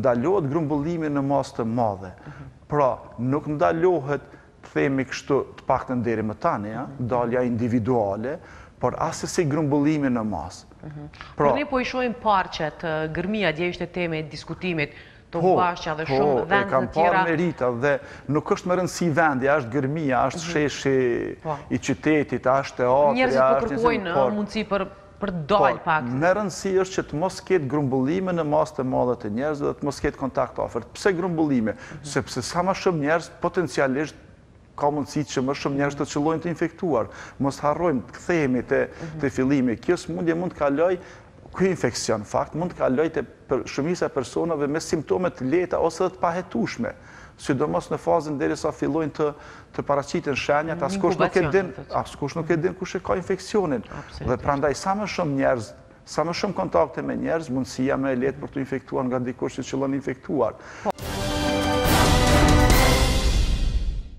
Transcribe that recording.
ndalohet grumbullimi në mas të madhe. Pra, nuk ndalohet, themi kështu, të pak të nderi më tani, dalja individuale, por asë si grumbullimi në mas. Mhm. Pra- për ne po ishojmë parqet, gërmia, dje ishte teme diskutimit, të po, bashkja dhe po, shumë vendet tjera. Po, e kam parë merita dhe nuk është më rëndësi vendi, ashtë gërmia, ashtë mhm. sheshi po. i qytetit, ashtë teatri, ashtë njësit. Njërëzit përkërkojnë mundësi për për dojnë po, pak. Në rëndësi është që të mos ketë grumbullime në mas të madhët e njerëzë dhe të mos ketë kontakt ofert. Pse grumbullime? Mhm. Sepse sa ma shumë njerëz potencialisht ka mundësi që më shumë njerëz të qëllojnë të infektuar. Mos harrojmë, të këthejemi të mhm. fillimi. Kjo së mundje mund të kaloj këj infekcion, fakt, mund të kalojte për shumisa personave me simptomet leta ose dhe të pahetushme, sidomos në fazën dhe sa fillojnë të paracitën shenjat, askush nuk e din kush e ka infekcionin. Dhe prandaj, sa më shumë njerëz, sa më shumë kontakte me njerëz, mundësia me letë për të infektuar nga dikush që qëllon infektuar.